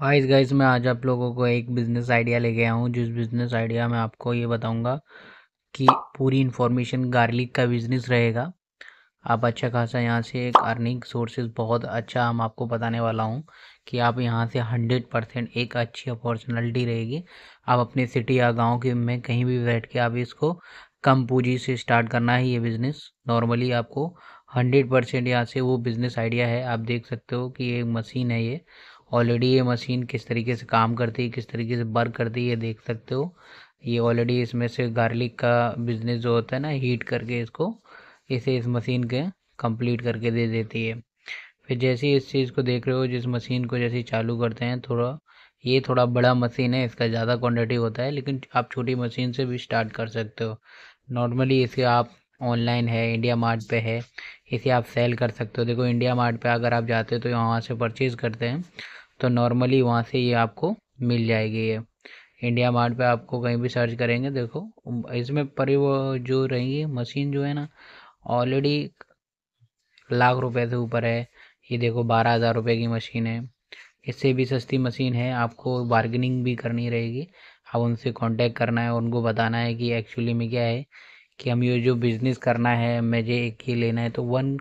हाँ इस गाइस मैं आज आप लोगों को एक बिज़नेस आइडिया ले गया हूँ जिस बिज़नेस आइडिया में आपको ये बताऊँगा कि पूरी इन्फॉर्मेशन गार्लिक का बिज़नेस रहेगा आप अच्छा खासा यहाँ से एक अर्निंग सोर्सेज बहुत अच्छा हम आपको बताने वाला हूँ कि आप यहाँ से हंड्रेड परसेंट एक अच्छी अपॉर्चुनिटी रहेगी आप अपने सिटी या गाँव के में कहीं भी बैठ के आप इसको कम पूँजी से स्टार्ट करना है ये बिज़नेस नॉर्मली आपको हंड्रेड परसेंट यहाँ से वो बिज़नेस आइडिया है आप देख सकते हो कि ये मशीन है ये ऑलरेडी ये मशीन किस तरीके से काम करती है किस तरीके से वर्क करती है ये देख सकते हो ये ऑलरेडी इसमें से गार्लिक का बिजनेस जो होता है ना हीट करके इसको इसे इस मशीन के कंप्लीट करके दे देती है फिर जैसे ही इस चीज़ को देख रहे हो जिस मशीन को जैसे चालू करते हैं थोड़ा ये थोड़ा बड़ा मशीन है इसका ज़्यादा क्वांटिटी होता है लेकिन आप छोटी मशीन से भी स्टार्ट कर सकते हो नॉर्मली इसे आप ऑनलाइन है इंडिया मार्ट पे है इसे आप सेल कर सकते हो देखो इंडिया मार्ट पे अगर आप जाते हो तो वहाँ से परचेज़ करते हैं तो नॉर्मली वहाँ से ये आपको मिल जाएगी ये इंडिया मार्ट पर आपको कहीं भी सर्च करेंगे देखो इसमें परि वो जो रहेंगी मशीन जो है ना ऑलरेडी लाख रुपए से ऊपर है ये देखो बारह हज़ार रुपये की मशीन है इससे भी सस्ती मशीन है आपको बार्गेनिंग भी करनी रहेगी आप उनसे कांटेक्ट करना है उनको बताना है कि एक्चुअली में क्या है कि हम ये जो बिज़नेस करना है मुझे एक ही लेना है तो वन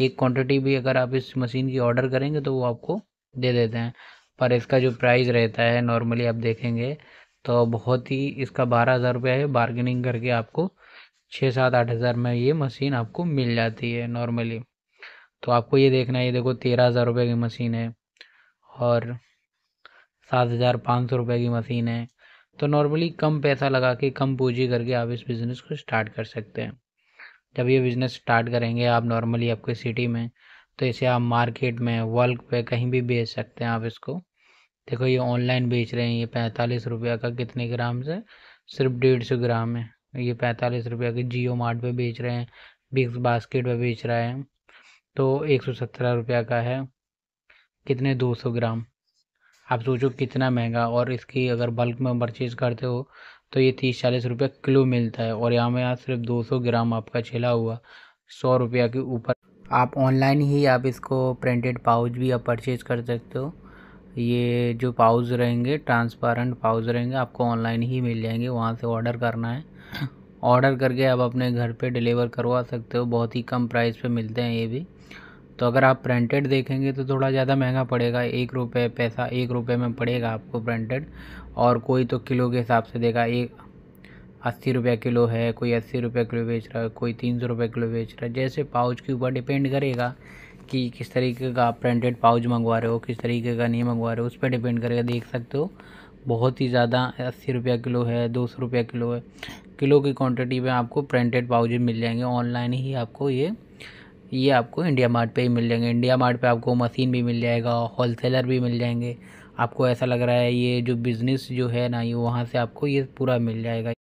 एक क्वांटिटी भी अगर आप इस मशीन की ऑर्डर करेंगे तो वो आपको दे देते हैं पर इसका जो प्राइस रहता है नॉर्मली आप देखेंगे तो बहुत ही इसका बारह हज़ार रुपया है बार्गेनिंग करके आपको छः सात आठ हज़ार में ये मशीन आपको मिल जाती है नॉर्मली तो आपको ये देखना है ये देखो तेरह हज़ार रुपये की मशीन है और सात हज़ार पाँच सौ रुपये की मशीन है तो नॉर्मली कम पैसा लगा के कम पूंजी करके आप इस बिज़नेस को स्टार्ट कर सकते हैं जब ये बिज़नेस स्टार्ट करेंगे आप नॉर्मली आपके सिटी में तो इसे आप मार्केट में वर्ल्क पे कहीं भी बेच सकते हैं आप इसको देखो ये ऑनलाइन बेच रहे हैं ये पैंतालीस रुपया का कितने ग्राम से सिर्फ डेढ़ सौ ग्राम है ये पैंतालीस रुपया के जियो मार्ट पर बेच रहे हैं बिग बास्केट पर बेच रहे हैं तो एक सौ सत्रह रुपया का है कितने दो सौ ग्राम आप सोचो कितना महंगा और इसकी अगर बल्क में परचेज़ करते हो तो ये तीस चालीस रुपये किलो मिलता है और यहाँ में यहाँ सिर्फ दो सौ ग्राम आपका छिला हुआ सौ रुपया के ऊपर आप ऑनलाइन ही आप इसको प्रिंटेड पाउच भी आप परचेज़ कर सकते हो ये जो पाउच रहेंगे ट्रांसपेरेंट पाउच रहेंगे आपको ऑनलाइन ही मिल जाएंगे वहाँ से ऑर्डर करना है ऑर्डर करके आप अपने घर पे डिलीवर करवा सकते हो बहुत ही कम प्राइस पे मिलते हैं ये भी तो अगर आप प्रिंटेड देखेंगे तो थोड़ा ज़्यादा महंगा पड़ेगा एक रुपये पैसा एक रुपये में पड़ेगा आपको प्रिंटेड और कोई तो किलो के हिसाब से देगा एक अस्सी रुपये किलो है कोई अस्सी रुपये किलो बेच रहा है कोई तीन सौ रुपये किलो बेच रहा है जैसे पाउच के ऊपर डिपेंड करेगा कि किस तरीके का आप प्रिंटेड पाउच मंगवा रहे हो किस तरीके का नहीं मंगवा रहे हो उस पर डिपेंड करेगा देख सकते हो बहुत ही ज़्यादा अस्सी रुपये किलो है दो सौ रुपये किलो है किलो की क्वांटिटी में आपको प्रिंटेड पाउच मिल जाएंगे ऑनलाइन ही आपको ये ये आपको इंडिया मार्ट पे ही मिल जाएंगे इंडिया मार्ट पे आपको मशीन भी मिल जाएगा होलसेलर भी मिल जाएंगे आपको ऐसा लग रहा है ये जो बिज़नेस जो है ना ये वहाँ से आपको ये पूरा मिल जाएगा